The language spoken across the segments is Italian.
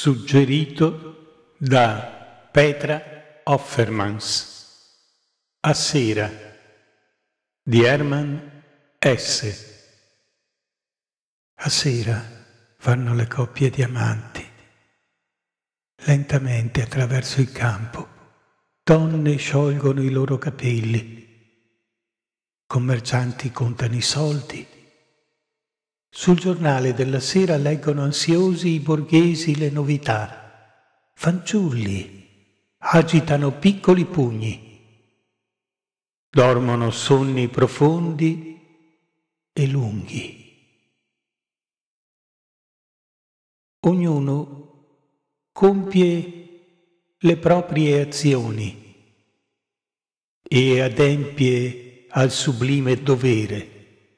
suggerito da Petra Offermans. A sera di Herman S. A sera vanno le coppie di amanti, lentamente attraverso il campo. Donne sciolgono i loro capelli, commercianti contano i soldi sul giornale della sera leggono ansiosi i borghesi le novità. Fanciulli agitano piccoli pugni. Dormono sonni profondi e lunghi. Ognuno compie le proprie azioni e adempie al sublime dovere.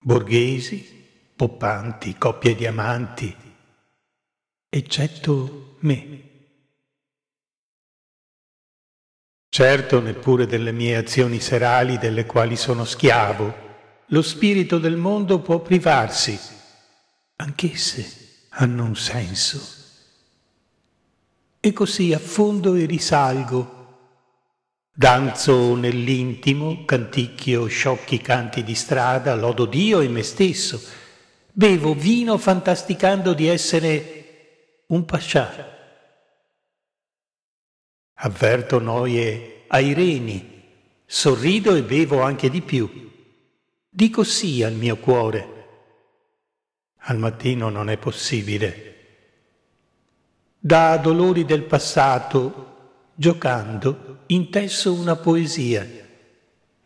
Borghesi, poppanti, coppie di amanti, eccetto me. Certo neppure delle mie azioni serali delle quali sono schiavo, lo spirito del mondo può privarsi, anch'esse hanno un senso. E così affondo e risalgo, Danzo nell'intimo, canticchio sciocchi canti di strada, lodo Dio e me stesso, Bevo vino fantasticando di essere un pascià. Avverto noie ai reni, sorrido e bevo anche di più. Dico sì al mio cuore. Al mattino non è possibile. Da dolori del passato, giocando, intesso una poesia.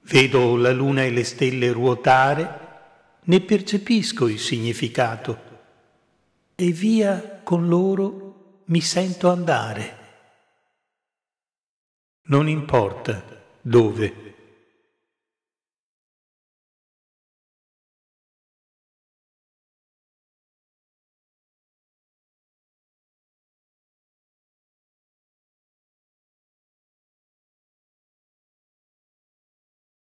Vedo la luna e le stelle ruotare ne percepisco il significato e via con loro mi sento andare. Non importa dove.